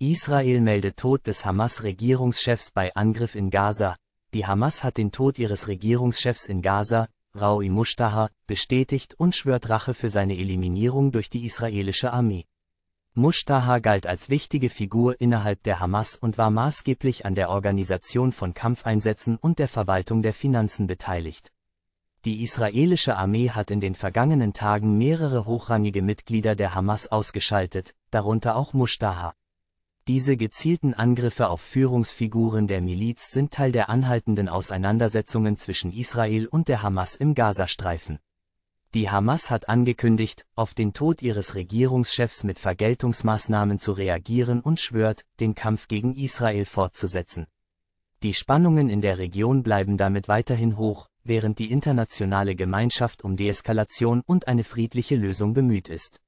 Israel meldet Tod des Hamas-Regierungschefs bei Angriff in Gaza. Die Hamas hat den Tod ihres Regierungschefs in Gaza, Raui Mushtaha, bestätigt und schwört Rache für seine Eliminierung durch die israelische Armee. Mushtaha galt als wichtige Figur innerhalb der Hamas und war maßgeblich an der Organisation von Kampfeinsätzen und der Verwaltung der Finanzen beteiligt. Die israelische Armee hat in den vergangenen Tagen mehrere hochrangige Mitglieder der Hamas ausgeschaltet, darunter auch Mushtaha. Diese gezielten Angriffe auf Führungsfiguren der Miliz sind Teil der anhaltenden Auseinandersetzungen zwischen Israel und der Hamas im Gazastreifen. Die Hamas hat angekündigt, auf den Tod ihres Regierungschefs mit Vergeltungsmaßnahmen zu reagieren und schwört, den Kampf gegen Israel fortzusetzen. Die Spannungen in der Region bleiben damit weiterhin hoch, während die internationale Gemeinschaft um Deeskalation und eine friedliche Lösung bemüht ist.